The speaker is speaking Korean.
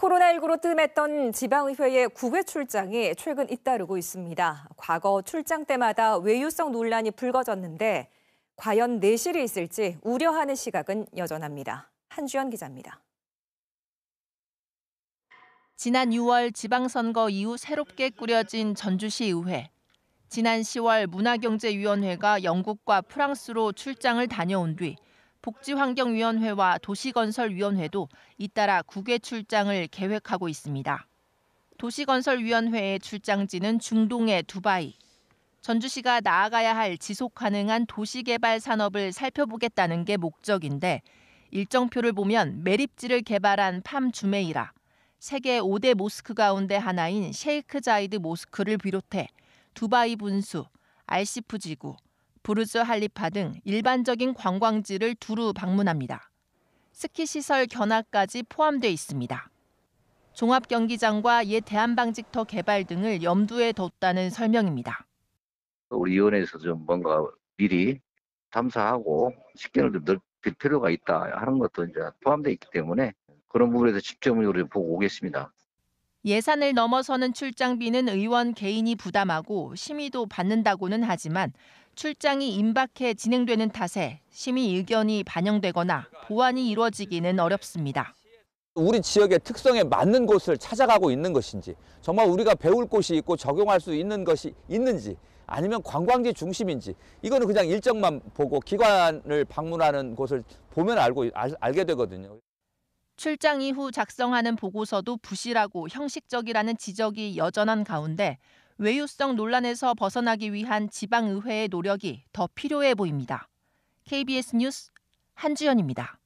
코로나19로 뜸했던 지방의회의 국외 출장이 최근 잇따르고 있습니다. 과거 출장 때마다 외유성 논란이 불거졌는데 과연 내실이 있을지 우려하는 시각은 여전합니다. 한주연 기자입니다. 지난 6월 지방선거 이후 새롭게 꾸려진 전주시의회. 지난 10월 문화경제위원회가 영국과 프랑스로 출장을 다녀온 뒤 복지환경위원회와 도시건설위원회도 잇따라 국외 출장을 계획하고 있습니다. 도시건설위원회의 출장지는 중동의 두바이. 전주시가 나아가야 할 지속 가능한 도시개발 산업을 살펴보겠다는 게 목적인데 일정표를 보면 매립지를 개발한 팜 주메이라, 세계 5대 모스크 가운데 하나인 셰이크 자이드 모스크를 비롯해 두바이 분수, 알시프 지구, 부르즈 할리파 등 일반적인 관광지를 두루 방문합니다. 스키 시설 견학까지 포함돼 있습니다. 종합 경기장과 옛 대한방직터 개발 등을 염두에 뒀다는 설명입니다. 우리 위원회에서 좀 뭔가 미리 탐사하고 식견을 좀 넓힐 필요가 있다 하는 것도 이제 포함되어 있기 때문에 그런 부분에서 집중적으로 보고 오겠습니다. 예산을 넘어서는 출장비는 의원 개인이 부담하고 심의도 받는다고는 하지만 출장이 임박해 진행되는 탓에 심의 의견이 반영되거나 보완이 이루어지기는 어렵습니다. 우리 지역의 특성에 맞는 곳을 찾아가고 있는 것인지 정말 우리가 배울 곳이 있고 적용할 수 있는 것이 있는지 아니면 관광지 중심인지 이거는 그냥 일정만 보고 기관을 방문하는 곳을 보면 알고 알, 알게 되거든요. 출장 이후 작성하는 보고서도 부실하고 형식적이라는 지적이 여전한 가운데 외유성 논란에서 벗어나기 위한 지방의회의 노력이 더 필요해 보입니다. KBS 뉴스 한주연입니다.